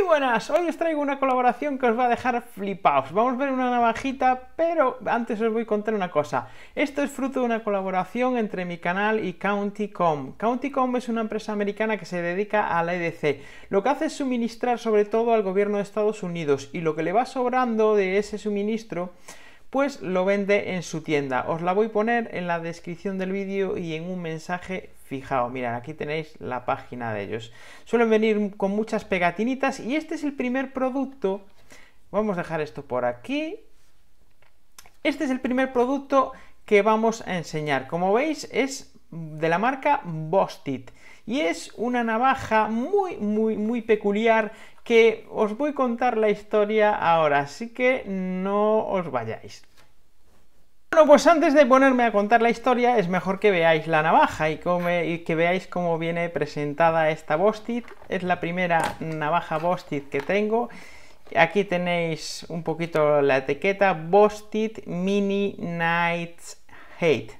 Muy buenas, hoy os traigo una colaboración que os va a dejar flipaos. Vamos a ver una navajita, pero antes os voy a contar una cosa. Esto es fruto de una colaboración entre mi canal y Countycom. Countycom es una empresa americana que se dedica a la EDC. Lo que hace es suministrar sobre todo al gobierno de Estados Unidos y lo que le va sobrando de ese suministro pues lo vende en su tienda. Os la voy a poner en la descripción del vídeo y en un mensaje fijado. Mirad, aquí tenéis la página de ellos. Suelen venir con muchas pegatinitas y este es el primer producto. Vamos a dejar esto por aquí. Este es el primer producto que vamos a enseñar. Como veis, es de la marca Bostit y es una navaja muy muy muy peculiar os voy a contar la historia ahora, así que no os vayáis. Bueno, pues antes de ponerme a contar la historia, es mejor que veáis la navaja y, que veáis cómo viene presentada esta Bostit. Es la primera navaja Bostit que tengo. Aquí tenéis un poquito la etiqueta Bostit Mini Night Hate.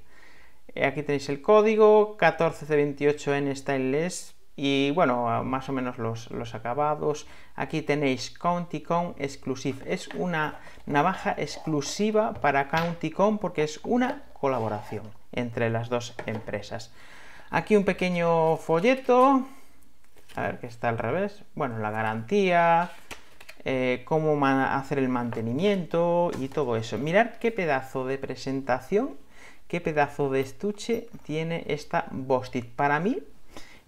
Aquí tenéis el código 14 28 n Stainless y bueno, más o menos los, acabados. Aquí tenéis Countycon Exclusive. Es una navaja exclusiva para Countycon porque es una colaboración entre las dos empresas. Aquí un pequeño folleto. A ver que está al revés. Bueno, la garantía, eh, cómo hacer el mantenimiento y todo eso. Mirad qué pedazo de presentación, qué pedazo de estuche tiene esta Bostit. Para mí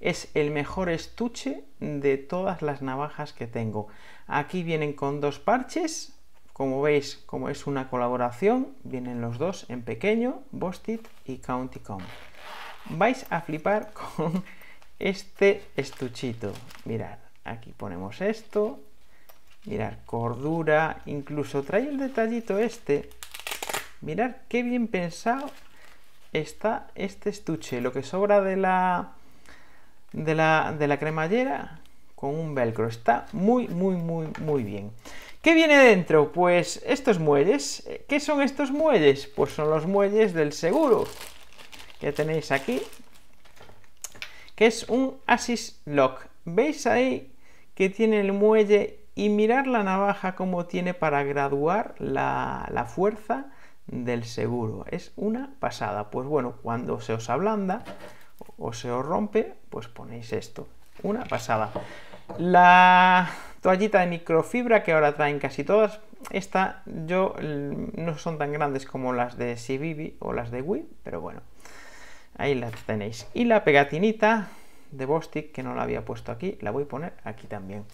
es el mejor estuche de todas las navajas que tengo. Aquí vienen con dos parches, como veis, como es una colaboración, vienen los dos en pequeño, Bostit y County Com. Vais a flipar con este estuchito. Mirad, aquí ponemos esto. Mirad, cordura, incluso trae el detallito este. Mirad qué bien pensado está este estuche. Lo que sobra de la de la, cremallera con un velcro. Está muy, muy, muy, muy bien. ¿Qué viene dentro? Pues estos muelles. Eh, ¿Qué son estos muelles? Pues son los muelles del seguro que tenéis aquí, que es un Asis Lock. ¿Veis ahí que tiene el muelle y mirar la navaja como tiene para graduar la, la fuerza del seguro? Es una pasada. Pues bueno, cuando se os ablanda, o se os rompe, pues ponéis esto. Una pasada. La toallita de microfibra que ahora traen casi todas, esta yo mm, no son tan grandes como las de Sibibi o las de Wii, pero bueno, ahí las tenéis. Y la pegatinita de Bostik, que no la había puesto aquí, la voy a poner aquí también.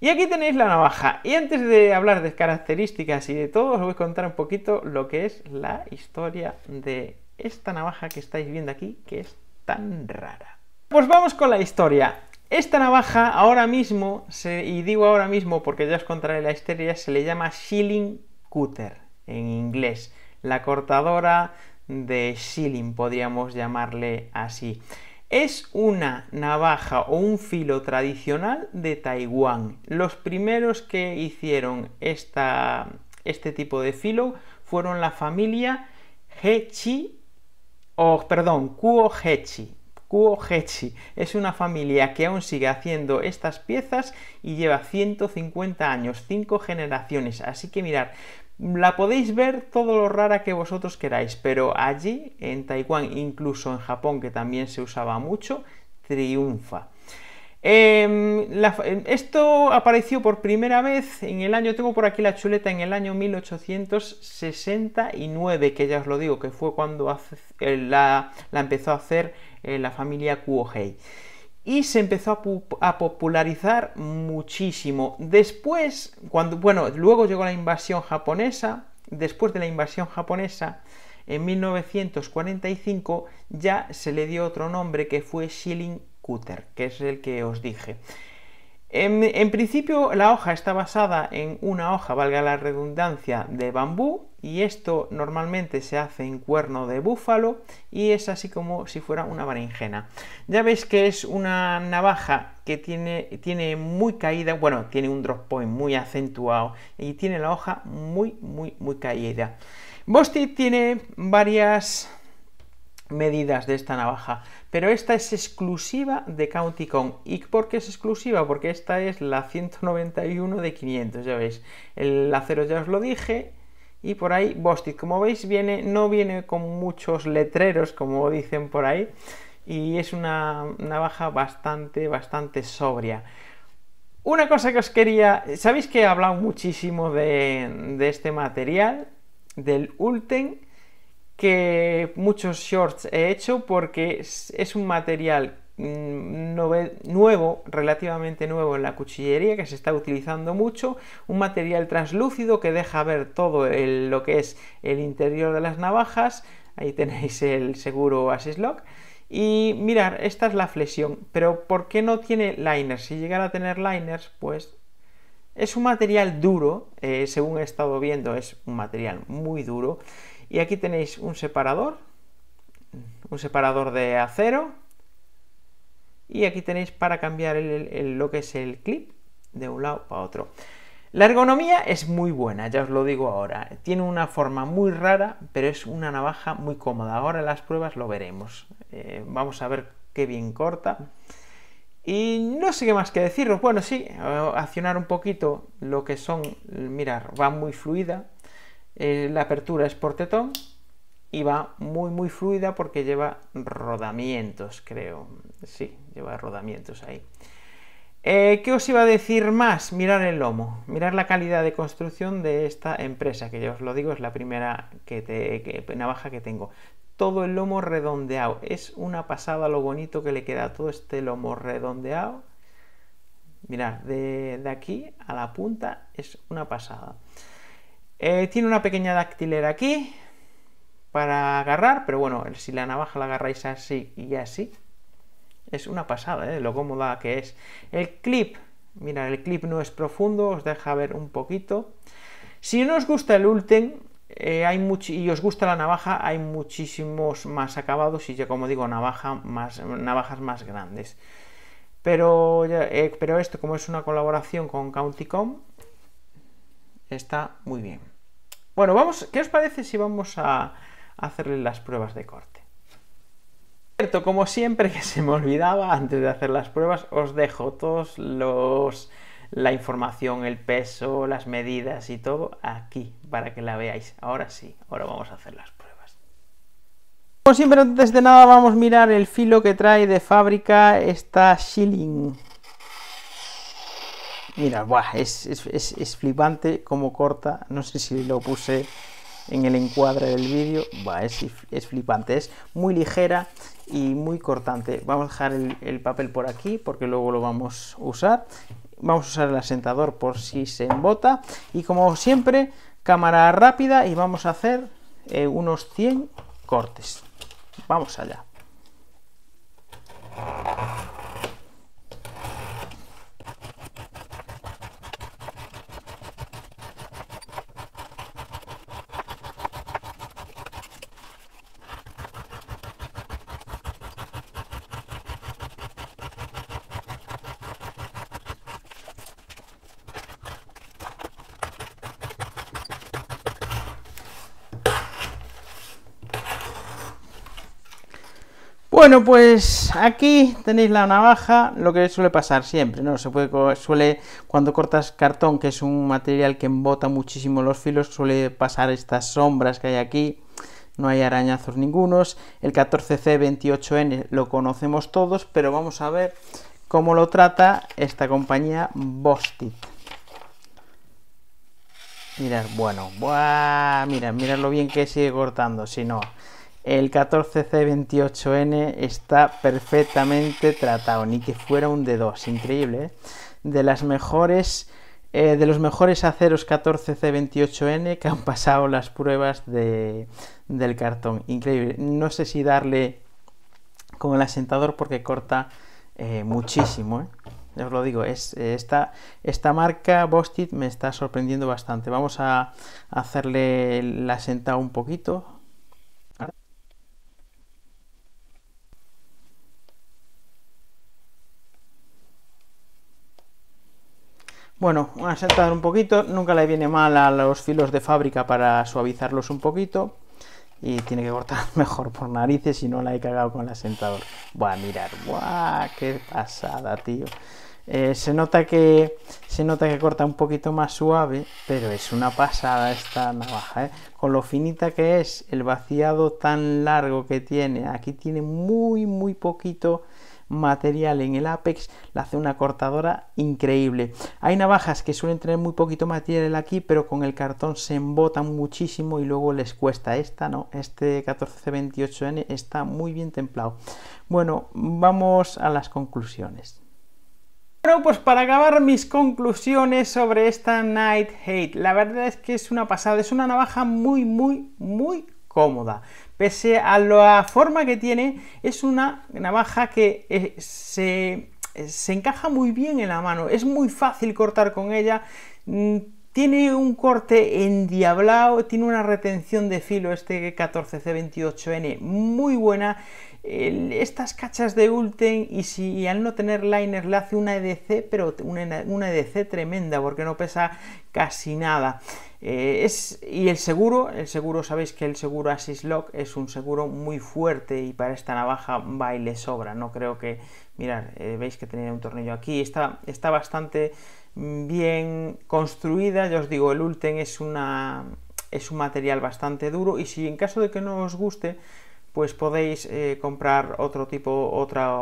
Y aquí tenéis la navaja. Y antes de hablar de características y de todo, os voy a contar un poquito lo que es la historia de esta navaja que estáis viendo aquí, que es tan rara. Pues vamos con la historia. Esta navaja ahora mismo, y digo ahora mismo porque ya os contaré la historia, se le llama shilling cutter en inglés. La cortadora de shilling, podríamos llamarle así. Es una navaja o un filo tradicional de Taiwán. Los primeros que hicieron esta, este tipo de filo fueron la familia He Chi o perdón, Kuohechi. Kuohechi es una familia que aún sigue haciendo estas piezas y lleva 150 años, 5 generaciones. Así que mirad, la podéis ver todo lo rara que vosotros queráis, pero allí, en Taiwán, incluso en Japón, que también se usaba mucho, triunfa. Em, em, esto apareció por primera vez en el año, tengo por aquí la chuleta, en el año 1869, que ya os lo digo, que fue cuando eh, la, empezó a hacer eh, la familia Kuohei. Y se empezó a, popularizar muchísimo. Después, cuando, bueno, luego llegó la invasión japonesa, después de la invasión japonesa, en 1945 ya se le dio otro nombre que fue Shilin cúter, que es el que os dije. En, principio la hoja está basada en una hoja, valga la redundancia, de bambú y esto normalmente se hace en cuerno de búfalo y es así como si fuera una berenjena. Ya veis que es una navaja que tiene, tiene muy caída, bueno, tiene un drop point muy acentuado y tiene la hoja muy, muy, muy caída. Bosti tiene varias medidas de esta navaja, pero esta es exclusiva de County Con. ¿Y por qué es exclusiva? Porque esta es la 191 de 500, ya veis. El acero ya os lo dije y por ahí Bostic. Como veis, viene, no viene con muchos letreros, como dicen por ahí, y es una navaja bastante, bastante sobria. Una cosa que os quería... Sabéis que he hablado muchísimo de, de este material, del Ulten, que muchos shorts he hecho porque es, un material mm, nuevo, relativamente nuevo en la cuchillería, que se está utilizando mucho, un material translúcido que deja ver todo lo que es el interior de las navajas, ahí tenéis el seguro Lock y mirar, esta es la flexión, pero ¿por qué no tiene liners? Si llegara a tener liners, pues es un material duro, eh, según he estado viendo, es un material muy duro, y aquí tenéis un separador, un separador de acero. Y aquí tenéis para cambiar lo que es el clip de un lado a otro. La ergonomía es muy buena, ya os lo digo ahora. Tiene una forma muy rara, pero es una navaja muy cómoda. Ahora en las pruebas lo veremos. Eh, vamos a ver qué bien corta. Y no sé qué más que deciros. Bueno, sí, eh, accionar un poquito lo que son, mirar, va muy fluida. Eh, la apertura es por tetón y va muy muy fluida porque lleva rodamientos, creo. Sí, lleva rodamientos ahí. Eh, ¿Qué os iba a decir más? Mirar el lomo, mirar la calidad de construcción de esta empresa, que ya os lo digo, es la primera que que, navaja que tengo. Todo el lomo redondeado, es una pasada lo bonito que le queda todo este lomo redondeado. Mirad, de aquí a la punta es una pasada. Eh, tiene una pequeña dactilera aquí para agarrar, pero bueno, si la navaja la agarráis así y así, es una pasada, ¿eh? lo cómoda que es. El clip, mira, el clip no es profundo, os deja ver un poquito. Si no os gusta el Ulten eh, hay y os gusta la navaja, hay muchísimos más acabados y ya como digo, navaja más, navajas más grandes. Pero, pero esto, como es una colaboración con Countycom, está muy bien. Bueno, vamos, ¿qué os parece si vamos a hacerle las pruebas de corte? Cierto, como siempre que se me olvidaba antes de hacer las pruebas, os dejo todos los la información, el peso, las medidas y todo aquí para que la veáis. Ahora sí, ahora vamos a hacer las pruebas. Como siempre, antes de nada vamos a mirar el filo que trae de fábrica esta Shilling. Mira, es, flipante como corta. No sé si lo puse en el encuadre del vídeo. es, flipante. Es muy ligera y muy cortante. Vamos a dejar el, papel por aquí porque luego lo vamos a usar. Vamos a usar el asentador por si se embota. Y como siempre, cámara rápida y vamos a hacer eh, unos 100 cortes. Vamos allá. Bueno, pues aquí tenéis la navaja, lo que suele pasar siempre, ¿no? Se puede, suele, cuando cortas cartón, que es un material que embota muchísimo los filos, suele pasar estas sombras que hay aquí, no hay arañazos ningunos. El 14C28N lo conocemos todos, pero vamos a ver cómo lo trata esta compañía Bostit. Mirad, bueno, ¡buah! mirad, mirad lo bien que sigue cortando, si no el 14C28N está perfectamente tratado, ni que fuera un de 2 increíble. ¿eh? De las mejores, eh, de los mejores aceros 14C28N que han pasado las pruebas del cartón, increíble. No sé si darle con el asentador porque corta eh, muchísimo. Os lo digo, es, esta, esta marca Bostit me está sorprendiendo bastante. Vamos a hacerle la sentada un poquito Bueno, a asentador un poquito, nunca le viene mal a los filos de fábrica para suavizarlos un poquito. Y tiene que cortar mejor por narices si no la he cagado con el asentador. Buah, mirar, buah, qué pasada, tío. Eh, se, nota que, se nota que corta un poquito más suave, pero es una pasada esta navaja. ¿eh? Con lo finita que es, el vaciado tan largo que tiene, aquí tiene muy, muy poquito material en el Apex la hace una cortadora increíble. Hay navajas que suelen tener muy poquito material aquí, pero con el cartón se embotan muchísimo y luego les cuesta. Esta no, este 1428N está muy bien templado. Bueno, vamos a las conclusiones. Bueno, pues para acabar mis conclusiones sobre esta Night Hate, la verdad es que es una pasada, es una navaja muy, muy, muy cómoda. Pese a la forma que tiene, es una navaja que eh, se, eh, se, encaja muy bien en la mano, es muy fácil cortar con ella. Mm, tiene un corte endiablado, tiene una retención de filo este 14C28N muy buena estas cachas de Ulten y si al no tener liner le hace una EDC, pero una, EDC tremenda porque no pesa casi nada. Eh, es, y el seguro, el seguro, sabéis que el seguro Asis Lock es un seguro muy fuerte y para esta navaja baile sobra. No creo que, mirar eh, veis que tenía un tornillo aquí, está, está bastante bien construida. Ya os digo, el Ulten es, una, es un material bastante duro y si en caso de que no os guste, pues podéis eh, comprar otro tipo, otra,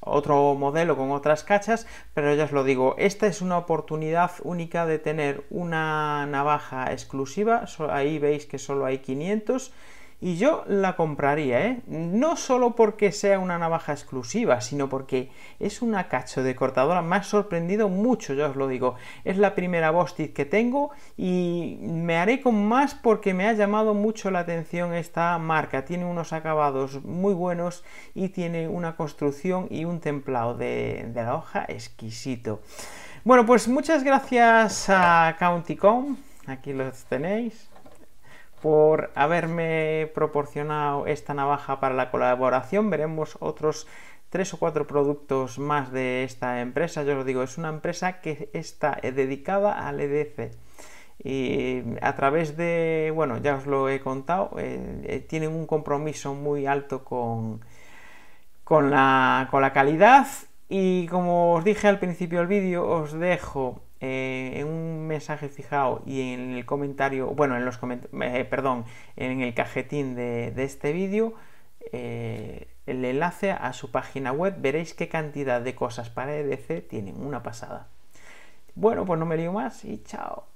otro modelo con otras cachas, pero ya os lo digo, esta es una oportunidad única de tener una navaja exclusiva, ahí veis que solo hay 500 y yo la compraría, ¿eh? No solo porque sea una navaja exclusiva, sino porque es una cacho de cortadora. Me ha sorprendido mucho, ya os lo digo. Es la primera Bostit que tengo y me haré con más porque me ha llamado mucho la atención esta marca. Tiene unos acabados muy buenos y tiene una construcción y un templado de, de la hoja exquisito. Bueno, pues muchas gracias a CountyCom. Aquí los tenéis por haberme proporcionado esta navaja para la colaboración. Veremos otros tres o cuatro productos más de esta empresa. Yo os digo, es una empresa que está dedicada al EDC. Y a través de, bueno, ya os lo he contado, eh, eh, tienen un compromiso muy alto con, con, la, con la calidad. Y como os dije al principio del vídeo, os dejo eh, en un mensaje fijado y en el comentario, bueno, en los comentarios, eh, eh, perdón, en el cajetín de, este vídeo, el enlace a su página web, veréis qué cantidad de cosas para EDC tienen, una pasada. Bueno, pues no me lío más y chao.